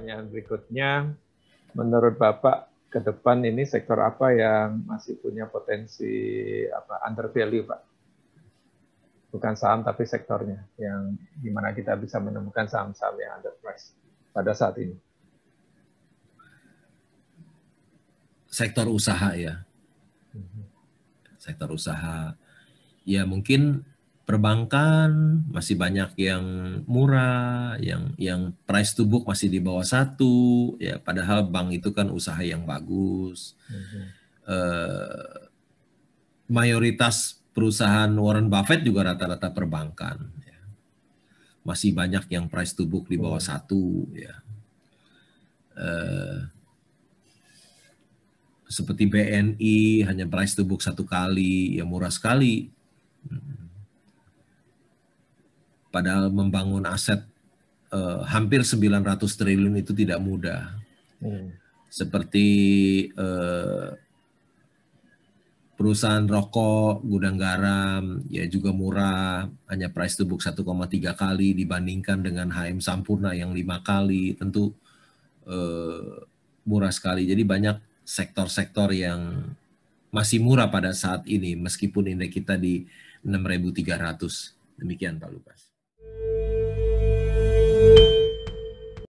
pertanyaan berikutnya, menurut Bapak ke depan ini sektor apa yang masih punya potensi apa under value, Pak? Bukan saham tapi sektornya yang gimana kita bisa menemukan saham-saham yang underpriced pada saat ini. Sektor usaha ya. Mm-hmm. Sektor usaha. Ya mungkin perbankan masih banyak yang murah, yang yang price to book masih di bawah satu, ya padahal bank itu kan usaha yang bagus. Mm-hmm. Uh, mayoritas perusahaan Warren Buffett juga rata-rata perbankan. Ya. Masih banyak yang price to book di bawah mm-hmm. satu, ya. Uh, seperti BNI hanya price to book satu kali, ya murah sekali Padahal membangun aset eh, hampir 900 triliun itu tidak mudah. Hmm. Seperti eh, perusahaan rokok, gudang garam, ya juga murah, hanya price to book 1,3 kali dibandingkan dengan HM Sampurna yang lima kali, tentu eh, murah sekali. Jadi banyak sektor-sektor yang masih murah pada saat ini meskipun indeks kita di 6.300. Demikian Pak Lukas.